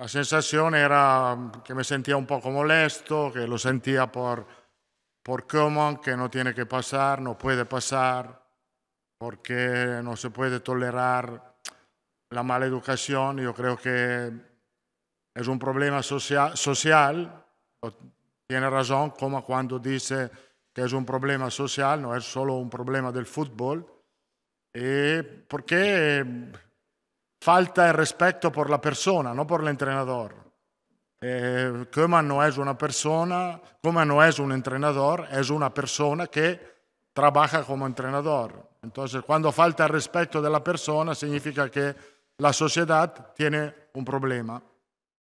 La sensación era que me sentía un poco molesto, que lo sentía por, por que no tiene que pasar, no puede pasar, porque no se puede tolerar la mala educación. Yo creo que es un problema social, tiene razón como cuando dice que es un problema social, no es solo un problema del fútbol, porque falta el respeto por la persona, no por el entrenador. Eh, no es una persona, Koeman no es un entrenador, es una persona que trabaja como entrenador. Entonces, cuando falta el respeto de la persona, significa que la sociedad tiene un problema.